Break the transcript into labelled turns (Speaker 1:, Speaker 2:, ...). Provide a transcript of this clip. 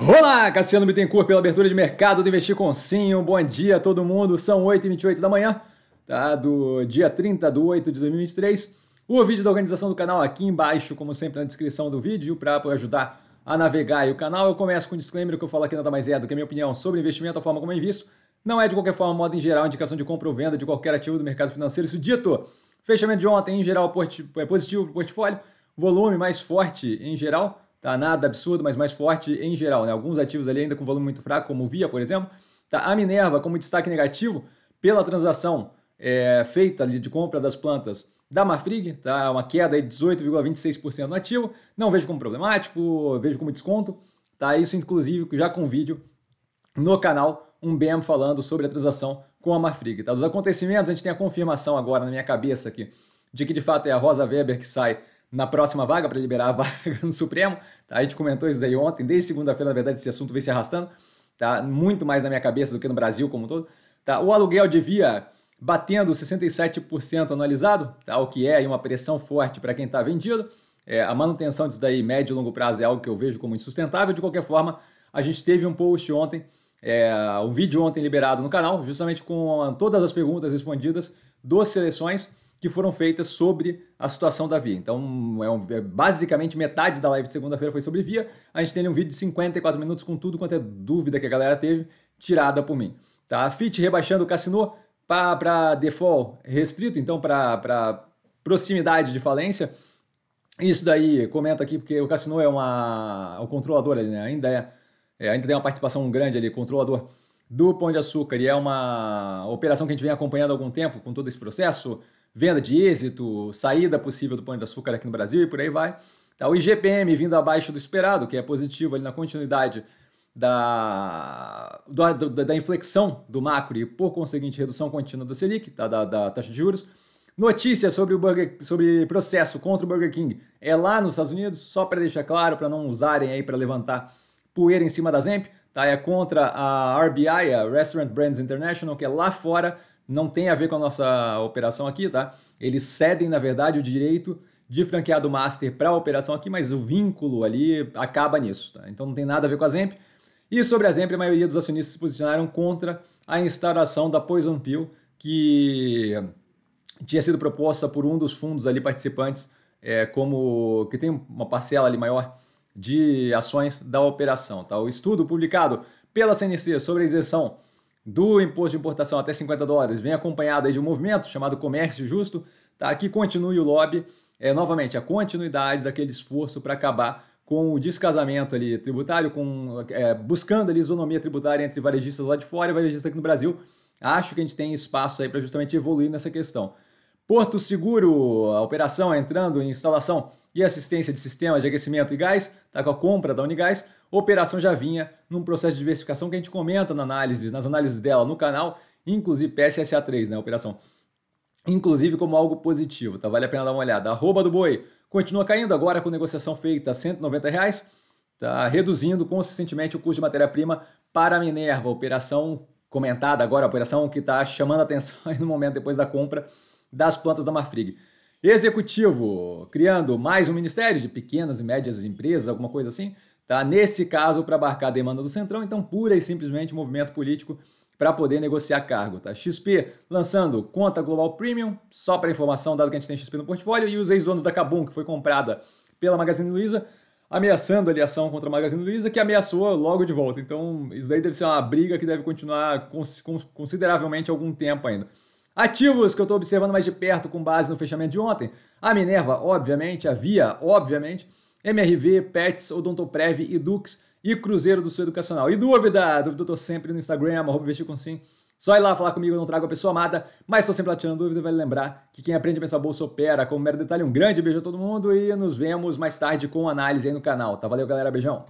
Speaker 1: Olá, Cassiano Bittencourt pela abertura de mercado do Investir com Sim. Um bom dia a todo mundo. São 8h28 da manhã, tá? do dia 30 de 8 de 2023. O vídeo da organização do canal aqui embaixo, como sempre, na descrição do vídeo, para ajudar a navegar e o canal. Eu começo com um disclaimer que eu falo aqui nada mais é do que a minha opinião sobre investimento, a forma como eu invisto. Não é, de qualquer forma, modo em geral, indicação de compra ou venda de qualquer ativo do mercado financeiro. Isso dito, fechamento de ontem, em geral, é, positivo para o portfólio, volume mais forte em geral Tá nada absurdo, mas mais forte em geral. Né? Alguns ativos ali ainda com volume muito fraco, como o Via, por exemplo. Tá? A Minerva, como destaque negativo, pela transação é, feita ali de compra das plantas da Mafrig, tá? uma queda de 18,26% no ativo. Não vejo como problemático, vejo como desconto. Tá? Isso, inclusive, já com vídeo no canal, um bm falando sobre a transação com a Mafrig. Tá? Dos acontecimentos, a gente tem a confirmação agora na minha cabeça aqui de que de fato é a Rosa Weber que sai na próxima vaga para liberar a vaga no Supremo. Tá? A gente comentou isso daí ontem, desde segunda-feira, na verdade, esse assunto vem se arrastando, tá? muito mais na minha cabeça do que no Brasil como um todo. Tá? O aluguel devia batendo 67% anualizado, tá? o que é uma pressão forte para quem está vendido. É, a manutenção disso daí, médio e longo prazo, é algo que eu vejo como insustentável. De qualquer forma, a gente teve um post ontem, é, um vídeo ontem liberado no canal, justamente com todas as perguntas respondidas duas seleções que foram feitas sobre a situação da Via. Então, é, um, é basicamente metade da live de segunda-feira foi sobre Via. A gente tem um vídeo de 54 minutos com tudo quanto é dúvida que a galera teve, tirada por mim. Tá? A FIT rebaixando o Cassino para default restrito, então para proximidade de falência. Isso daí, comento aqui, porque o Cassino é uma, o controlador ali, né? ainda, é, é, ainda tem uma participação grande ali, controlador do Pão de Açúcar, e é uma operação que a gente vem acompanhando há algum tempo com todo esse processo venda de êxito, saída possível do pão de açúcar aqui no Brasil e por aí vai. Tá, o IGPM vindo abaixo do esperado, que é positivo ali na continuidade da, da, da inflexão do macro e, por conseguinte, redução contínua do Selic, tá, da, da taxa de juros. Notícia sobre o Burger, sobre processo contra o Burger King é lá nos Estados Unidos, só para deixar claro, para não usarem aí para levantar poeira em cima da Zemp, tá? É contra a RBI, a Restaurant Brands International, que é lá fora, não tem a ver com a nossa operação aqui, tá? Eles cedem, na verdade, o direito de franqueado master para a operação aqui, mas o vínculo ali acaba nisso, tá? Então não tem nada a ver com a Zemp. E sobre a Zemp, a maioria dos acionistas se posicionaram contra a instalação da Poison Pill, que tinha sido proposta por um dos fundos ali participantes, é, como que tem uma parcela ali maior de ações da operação, tá? O estudo publicado pela CNC sobre a isenção do imposto de importação até 50 dólares vem acompanhado de um movimento chamado comércio justo, tá? que continue o lobby, é, novamente, a continuidade daquele esforço para acabar com o descasamento ali tributário, com, é, buscando ali isonomia tributária entre varejistas lá de fora e varejistas aqui no Brasil. Acho que a gente tem espaço aí para justamente evoluir nessa questão. Porto Seguro, a operação entrando em instalação e assistência de sistemas de aquecimento e gás, tá com a compra da Unigás, operação já vinha num processo de diversificação que a gente comenta na análise, nas análises dela no canal, inclusive PSSA3, né, a operação. Inclusive como algo positivo, tá? Vale a pena dar uma olhada. Arroba do boi continua caindo agora com negociação feita a 190 reais, tá reduzindo consistentemente o custo de matéria-prima para a Minerva, operação comentada agora, operação que está chamando atenção no momento depois da compra das plantas da Marfrig executivo, criando mais um ministério de pequenas e médias empresas, alguma coisa assim, tá? Nesse caso, para abarcar a demanda do Centrão, então pura e simplesmente movimento político para poder negociar cargo, tá? XP lançando conta Global Premium, só para informação, dado que a gente tem XP no portfólio, e os ex-donos da Cabum, que foi comprada pela Magazine Luiza, ameaçando ali a ação contra a Magazine Luiza, que ameaçou logo de volta. Então, isso daí deve ser uma briga que deve continuar consideravelmente algum tempo ainda. Ativos que eu estou observando mais de perto com base no fechamento de ontem. A Minerva, obviamente, a Via, obviamente, MRV, Pets, Odontoprev, Edux e Cruzeiro do Sul Educacional. E dúvida? Dúvida eu tô sempre no Instagram, arroba com sim. Só ir lá falar comigo, eu não trago a pessoa amada, mas estou sempre lá tirando dúvida, vale lembrar que quem aprende a pensar bolsa opera com mero detalhe. Um grande beijo a todo mundo e nos vemos mais tarde com análise aí no canal, tá? Valeu, galera, beijão!